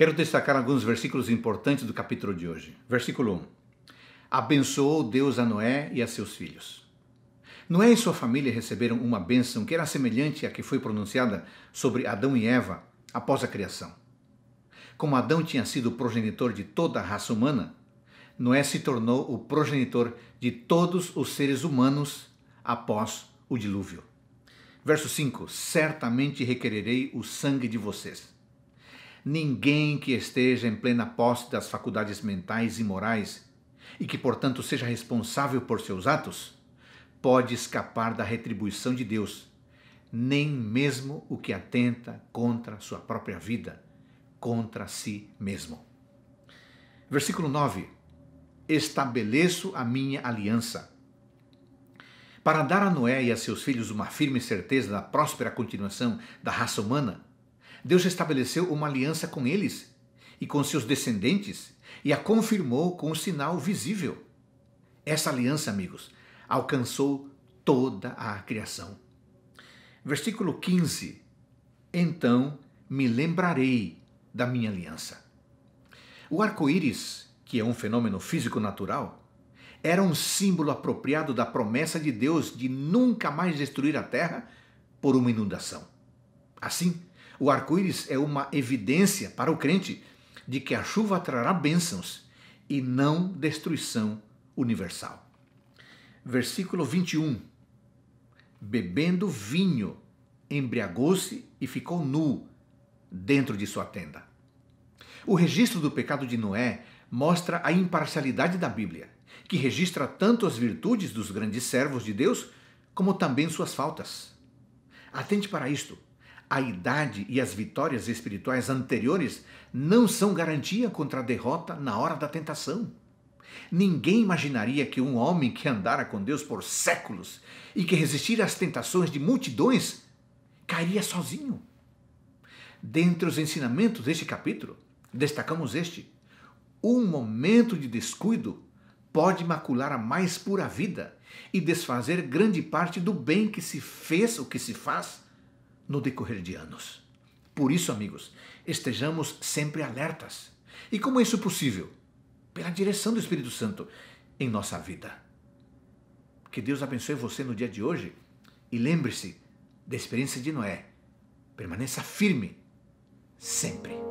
Quero destacar alguns versículos importantes do capítulo de hoje. Versículo 1. Abençoou Deus a Noé e a seus filhos. Noé e sua família receberam uma bênção que era semelhante à que foi pronunciada sobre Adão e Eva após a criação. Como Adão tinha sido o progenitor de toda a raça humana, Noé se tornou o progenitor de todos os seres humanos após o dilúvio. Verso 5: Certamente requererei o sangue de vocês. Ninguém que esteja em plena posse das faculdades mentais e morais e que, portanto, seja responsável por seus atos, pode escapar da retribuição de Deus, nem mesmo o que atenta contra sua própria vida, contra si mesmo. Versículo 9: Estabeleço a minha aliança. Para dar a Noé e a seus filhos uma firme certeza da próspera continuação da raça humana, Deus estabeleceu uma aliança com eles e com seus descendentes e a confirmou com um sinal visível. Essa aliança, amigos, alcançou toda a criação. Versículo 15: Então me lembrarei da minha aliança. O arco-íris, que é um fenômeno físico natural, era um símbolo apropriado da promessa de Deus de nunca mais destruir a terra por uma inundação. Assim, o arco-íris é uma evidência para o crente de que a chuva trará bênçãos e não destruição universal. Versículo 21. Bebendo vinho, embriagou-se e ficou nu dentro de sua tenda. O registro do pecado de Noé mostra a imparcialidade da Bíblia, que registra tanto as virtudes dos grandes servos de Deus, como também suas faltas. Atente para isto a idade e as vitórias espirituais anteriores não são garantia contra a derrota na hora da tentação. Ninguém imaginaria que um homem que andara com Deus por séculos e que resistira às tentações de multidões cairia sozinho. Dentre os ensinamentos deste capítulo, destacamos este: um momento de descuido pode macular a mais pura vida e desfazer grande parte do bem que se fez ou que se faz no decorrer de anos. Por isso, amigos, estejamos sempre alertas. E como é isso possível? Pela direção do Espírito Santo em nossa vida. Que Deus abençoe você no dia de hoje e lembre-se da experiência de Noé. Permaneça firme sempre.